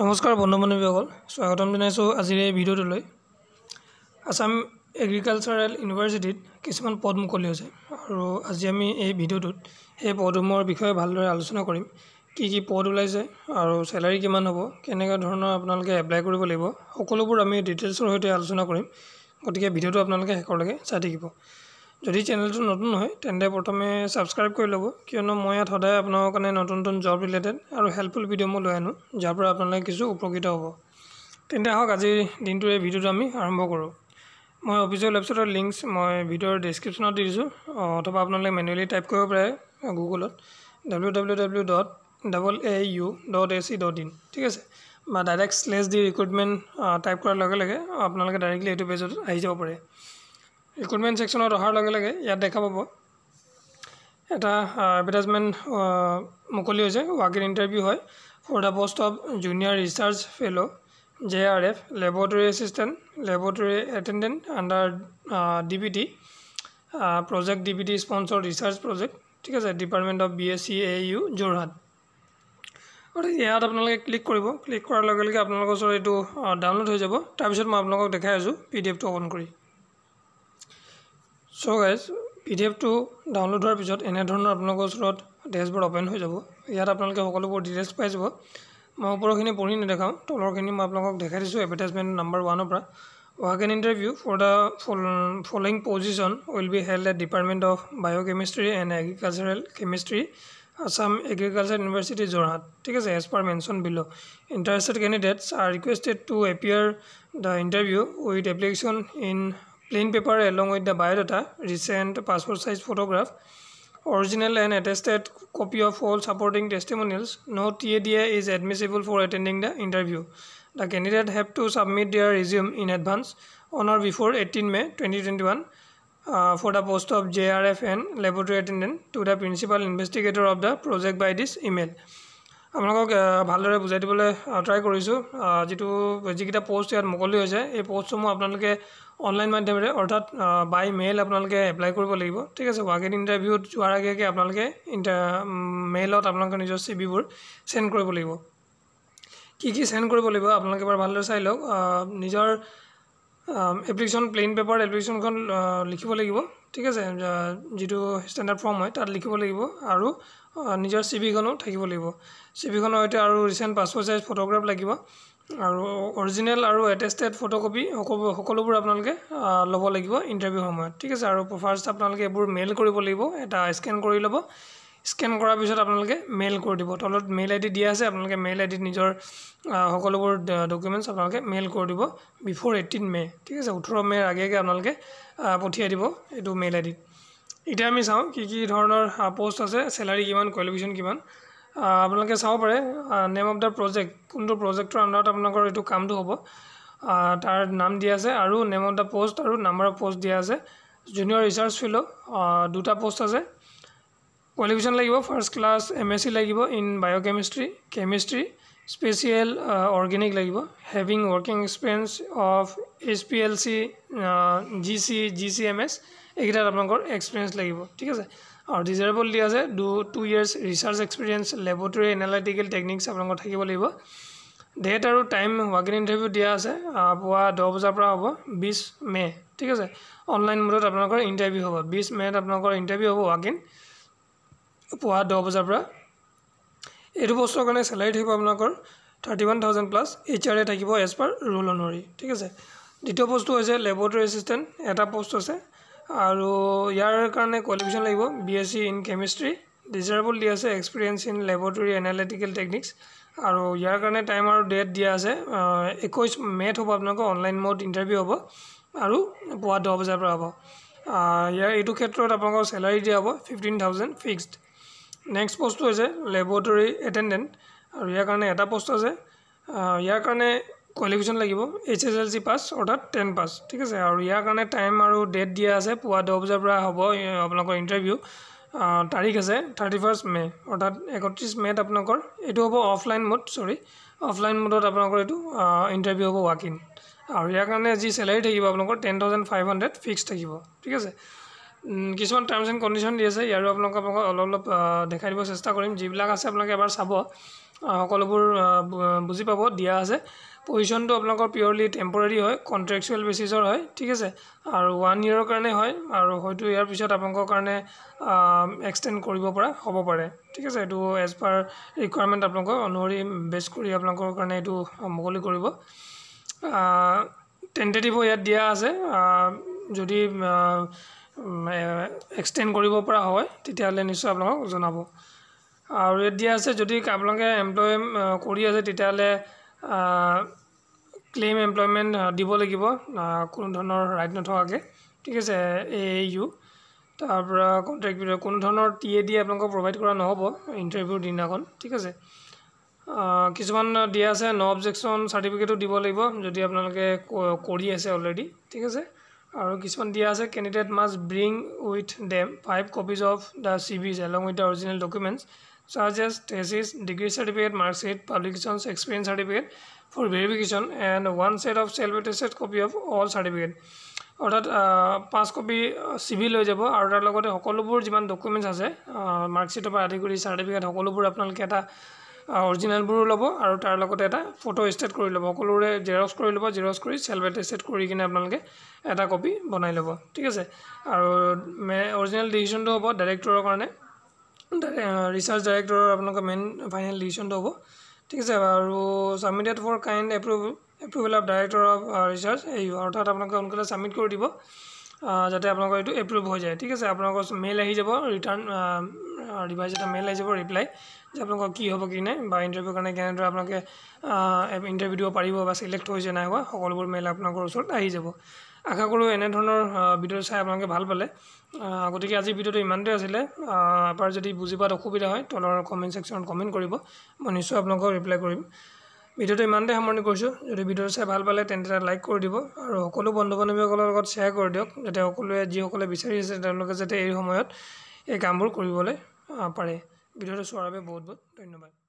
নমস্কাৰ বন্ধু বান্ধৱীসকল স্বাগতম জনাইছোঁ আজিৰ এই ভিডিঅ'টোলৈ আছাম এগ্ৰিকালচাৰেল ইউনিভাৰ্চিটিত কিছুমান পদ মুকলি হৈছে আৰু আজি আমি এই ভিডিঅ'টোত সেই পদসমূহৰ বিষয়ে ভালদৰে আলোচনা কৰিম কি কি পদ ওলাইছে আৰু চেলাৰী কিমান হ'ব কেনেকুৱা ধৰণৰ আপোনালোকে এপ্লাই কৰিব লাগিব সকলোবোৰ আমি ডিটেইলছৰ সৈতে আলোচনা কৰিম গতিকে ভিডিঅ'টো আপোনালোকে শেষলৈকে চাই থাকিব যদি চেনেলটো নতুন হয় তেন্তে প্ৰথমে ছাবস্ক্ৰাইব কৰি ল'ব কিয়নো মই ইয়াত সদায় আপোনালোকৰ কাৰণে নতুন নতুন জব ৰিলেটেড আৰু হেল্পফুল ভিডিঅ' মই লৈ আনো যাৰ পৰা আপোনালোকে কিছু উপকৃত হ'ব তেন্তে আহক আজিৰ দিনটোৰ এই ভিডিঅ'টো আমি আৰম্ভ কৰোঁ মই অফিচৰ ৱেবছাইটৰ লিংকছ মই ভিডিঅ'ৰ ডেছক্ৰিপশ্যনত দি দিছোঁ অথবা আপোনালোকে মেনুৱেলি টাইপ কৰিব পাৰে গুগলত W W W dot double A U dot A C dot in ঠিক আছে বা direct slash the recruitment type কৰাৰ লগে লগে আপোনালোকে ডাইৰেক্টলি এইটো পেজত আহি যাব পাৰে ৰিক্ৰুইটমেণ্ট ছেকশ্যনত অহাৰ লগে লগে ইয়াত দেখা পাব এটা এডভাৰটাইজমেণ্ট মুকলি হৈছে ৱাক ইন ইণ্টাৰভিউ হয় for the post of junior research fellow' J R F laboratory assistant laboratory attendant under D B T project D B T sponsor research project ঠিক আছে department of B S C A U Jorhat গতিকে ইয়াত আপোনালোকে click কৰিব click কৰাৰ লগে লগে আপোনালোকৰ ওচৰত এইটো ডাউনলোড হৈ যাব তাৰপিছত মই আপোনালোকক দেখাই আছোঁ পি ডি এফটো অ'পেন কৰি সো গাইজ পি ডি এফটো ডাউনলোড হোৱাৰ পিছত এনেধৰণৰ আপোনালোকৰ ওচৰত ডেস্কবোৰ অ'পেন হৈ যাব ইয়াত আপোনালোকে সকলোবোৰ ডিটেইলছ পাই যাব মই ওপৰৰখিনি পঢ়ি নেদেখাওঁ তলৰখিনি মই আপোনালোকক দেখাই দিছোঁ এডভাৰ্টাইজমেণ্ট নাম্বাৰ ওৱানৰ পৰা walk in interview for the fall following position will be held at department of biochemistry and agricultural chemistry Assam agriculture university Jorhat ঠিক আছে as per mention below interested candidates are requested to appear the interview with application in plain paper along with the biodata recent passport size photograph original and attested copy of all supporting testimonials no' T A D A is admissible for এটেণ্ডিং the interview the candidate have to submit their resume in advance on or before eighteen May' twenty twenty one for the post of J R F and laboratory attendant to the principal investigator of the project by this email আপোনালোকক ভালদৰে বুজাই দিবলৈ try কৰিছোঁ যিটো যিকেইটা post ইয়াত মুকলি হৈছে এই পষ্টসমূহ আপোনালোকে অনলাইন মাধ্যমেৰে অৰ্থাৎ বাই মেইল আপোনালোকে এপ্লাই কৰিব লাগিব ঠিক আছে ৱাক ৱাকেট ইণ্টাৰভিউত যোৱাৰ আগে আগে আপোনালোকে ইণ্টাৰ মেইলত আপোনালোকে নিজৰ চি বিবোৰ চেণ্ড কৰিব লাগিব কি কি চেণ্ড কৰিব লাগিব আপোনালোকে এবাৰ ভালদৰে চাই লওক নিজৰ এপ্লিকেশ্যন প্লেইন পেপাৰ এপ্লিকেশ্যনখন লিখিব লাগিব ঠিক আছে যিটো ষ্টেণ্ডাৰ্ড ফৰ্ম হয় তাত লিখিব লাগিব আৰু নিজৰ চিভিখনো থাকিব লাগিব চিভিখনৰ সৈতে আৰু ৰিচেণ্ট পাছপৰ্ট চাইজ ফটোগ্ৰাফ লাগিব আৰু অৰিজিনেল আৰু এটেষ্টেড ফটোকপি সকলোবোৰ আপোনালোকে ল'ব লাগিব ইণ্টাৰভিউ সময়ত ঠিক আছে আৰু ফাৰ্ষ্ট আপোনালোকে এইবোৰ মেইল কৰিব লাগিব এটা স্কেন কৰি ল'ব স্কেন কৰাৰ পিছত আপোনালোকে মেইল কৰি দিব তলত মেইল আইডি দিয়া আছে আপোনালোকে মেইল আই নিজৰ সকলোবোৰ ডকুমেণ্টছ আপোনালোকে মেইল কৰি দিব বিফ'ৰ এইটিন মে' ঠিক আছে ওঠৰ মে'ৰ আগে আগে আপোনালোকে পঠিয়াই দিব এইটো মেইল আই এতিয়া আমি চাওঁ কি কি ধৰণৰ পষ্ট আছে চেলাৰী কিমান কোৱালিফিকেশ্যন কিমান আপোনালোকে চাব পাৰে নেম অফ দ্য প্ৰজেক্ট কোনটো প্ৰজেক্টৰ আণ্ডাৰত আপোনালোকৰ এইটো কামটো হ'ব তাৰ নাম দিয়া আছে আৰু নেম অফ দ্য পষ্ট আৰু নাম্বাৰ অফ পষ্ট দিয়া আছে জুনিয়ৰ ৰিচাৰ্চ ফিল' দুটা পষ্ট আছে কোৱালিফিকেশ্যন লাগিব first class M S C লাগিব in biochemistry chemistry special organic লাগিব having working experience of H P L C G C G C M S এইকেইটাত আপোনালোকৰ experience লাগিব ঠিক আছে আৰু ডিজাৰেবল দিয়া আছে ডু two years research experience laboratory analytical techniques আপোনালোকৰ থাকিব লাগিব ডেট আৰু টাইম ৱাক ইন ইণ্টাৰভিউ দিয়া আছে পুৱা দহ বজাৰ পৰা হ'ব বিছ মে' ঠিক আছে অনলাইন মোডত আপোনালোকৰ ইণ্টাৰভিউ হ'ব বিছ মে'ত আপোনালোকৰ ইণ্টাৰভিউ হ'ব ৱাক ইন পুৱা দহ বজাৰ পৰা এইটো বস্তুৰ কাৰণে চেলাৰি থাকিব আপোনালোকৰ thirty one thousand plus H R A থাকিব এজ পাৰ ৰুল অনুসৰি ঠিক আছে দ্বিতীয় বস্তু হৈছে লেবৰেটৰী এচিষ্টেণ্ট এটা পষ্ট আছে আৰু ইয়াৰ কাৰণে কোৱালিফিকেশ্যন লাগিব B S C in chemistry desirable দিয়া আছে experience in laboratory analytical techniques আৰু ইয়াৰ কাৰণে টাইম আৰু ডেট দিয়া আছে একৈছ মে'ত হ'ব আপোনালোকৰ অনলাইন মোড ইণ্টাৰভিউ হ'ব আৰু পুৱা দহ বজাৰ পৰা হ'ব ইয়াৰ এইটো ক্ষেত্ৰত আপোনালোকৰ চেলাৰি দিয়া হ'ব ফিফটিন থাউজেণ্ড ফিক্সড নেক্সট পষ্টটো হৈছে লেবৰেটৰী এটেণ্ডেণ্ট আৰু ইয়াৰ কাৰণে এটা পষ্ট আছে ইয়াৰ কাৰণে কোৱালিফিকেশ্যন লাগিব H S L C pass অৰ্থাৎ টেন পাছ ঠিক আছে আৰু ইয়াৰ কাৰণে টাইম আৰু ডেট দিয়া আছে পুৱা দহ বজাৰ পৰা হ'ব আপোনালোকৰ ইণ্টাৰভিউ তাৰিখ আছে থাৰ্টি ফাৰ্ষ্ট মে' অৰ্থাৎ একত্ৰিছ মে'ত আপোনালোকৰ এইটো হ'ব অফলাইন মোড চৰি অফলাইন মোডত আপোনালোকৰ এইটো ইণ্টাৰভিউ হ'ব ৱাক ইন আৰু ইয়াৰ কাৰণে যি চেলাৰী থাকিব আপোনালোকৰ ten thousand five hundred fix থাকিব ঠিক আছে কিছুমান টাৰ্মছ এণ্ড কণ্ডিশ্যন দি আছে ইয়াৰো আপোনালোকক আপোনালোকে অলপ অলপ দেখাই দিব চেষ্টা কৰিম যিবিলাক আছে আপোনালোকে এবাৰ চাব সকলোবোৰ বুজি পাব দিয়া আছে পজিশ্যনটো আপোনালোকৰ পিয়'ৰলি টেম্পৰেৰী হয় কণ্ট্ৰেকচুৱেল বেচিছৰ হয় ঠিক আছে আৰু ওৱান ইয়েৰৰ কাৰণে হয় আৰু হয়তো ইয়াৰ পিছত আপোনালোকৰ কাৰণে এক্সটেণ্ড কৰিব পৰা হ'ব পাৰে ঠিক আছে এইটো এজ পাৰ ৰিকুৱাৰমেণ্ট আপোনালোকৰ অনুসৰি বেচ কৰি আপোনালোকৰ কাৰণে এইটো মুকলি কৰিব টেণ্টেটিভো ইয়াত দিয়া আছে যদি এক্সটেণ্ড কৰিব পৰা হয় তেতিয়াহ'লে নিশ্চয় আপোনালোকক জনাব আৰু ইয়াত দিয়া আছে যদি আপোনালোকে এমপ্লয় কৰি আছে তেতিয়াহ'লে ক্লেইম এমপ্লয়মেণ্ট দিব লাগিব কোনো ধৰণৰ ৰাইট নথকাকৈ ঠিক আছে এ ইউ তাৰপৰা কণ্ট্ৰেক্ট পিৰিয়ড কোনো ধৰণৰ টি এ ডি আপোনালোকক প্ৰভাইড কৰা নহ'ব ইণ্টাৰভিউৰ দিনাখন ঠিক আছে কিছুমান দিয়া আছে ন অবজেকশ্যন চাৰ্টিফিকেটো দিব লাগিব যদি আপোনালোকে কৰি আছে অলৰেডি ঠিক আছে আৰু কিছুমান দিয়া আছে candidate must bring with them five copies of the CVs along with the original documents চাৰ্জ as degree certificate marksheet publications experience certificate for verification and one set of self attested copy of all certificate অৰ্থাৎ পাঁচ copy C চিভি লৈ যাব আৰু তাৰ লগতে সকলোবোৰ যিমান ডকুমেণ্টছ আছে মাৰ্কশ্বিটৰ পৰা আদি কৰি চাৰ্টিফিকেট সকলোবোৰ আপোনালোকে এটা অৰিজিনেলবোৰো ল'ব আৰু তাৰ লগতে এটা ফটো ষ্টেট কৰি ল'ব সকলোৰে জেৰক্স কৰি ল'ব জেৰক্স কৰি চেল্ফ এটেষ্টেড কৰি কিনে আপোনালোকে এটা কপি বনাই ল'ব ঠিক আছে আৰু অৰিজিনেল ডিচিশ্যনটো হ'ব ডাইৰেক্টৰৰ কাৰণে ৰিচাৰ্চ ডাইৰেক্টৰৰ আপোনালোকৰ মেইন ফাইনেল ডিচিশ্যনটো হ'ব ঠিক আছে আৰু submitted for kind approve approval of director of research এই অৰ্থাৎ আপোনালোকে সোনকালে ছাবমিট কৰি দিব যাতে আপোনালোকৰ এইটো এপ্ৰুভ হৈ যায় ঠিক আছে আপোনালোকৰ মেইল আহি যাব ৰিটাৰ্ণ ৰিভাইজ এটা মেইল আহি যাব ৰিপ্লাই যে আপোনালোকৰ কি হ'ব কি নাই বা ইণ্টাৰভিউৰ কাৰণে কেনেদৰে আপোনালোকে ইণ্টাৰভিউ দিব পাৰিব বা চিলেক্ট হৈছে নাই হোৱা সকলোবোৰ মেইল আপোনালোকৰ ওচৰত আহি যাব আশা কৰোঁ এনেধৰণৰ ভিডিঅ' চাই আপোনালোকে ভাল পালে গতিকে আজি ভিডিঅ'টো ইমানতে আছিলে আপোনাৰ যদি বুজি পোৱাত অসুবিধা হয় তলৰ কমেণ্ট ছেকশ্যনত কমেণ্ট কৰিব মই নিশ্চয় আপোনালোকক ৰিপ্লাই কৰিম ভিডিঅ'টো ইমানতে সামৰণি কৰিছোঁ যদি ভিডিঅ'টো চাই ভাল পালে তেন্তে এটা লাইক কৰি দিব আৰু সকলো বন্ধু বান্ধৱীসকলৰ লগত শ্বেয়াৰ কৰি দিয়ক যাতে সকলোৱে যিসকলে বিচাৰি আছে তেওঁলোকে যাতে এই সময়ত এই কামবোৰ কৰিবলৈ পাৰে ভিডিঅ'টো চোৱাৰ বাবে বহুত বহুত ধন্যবাদ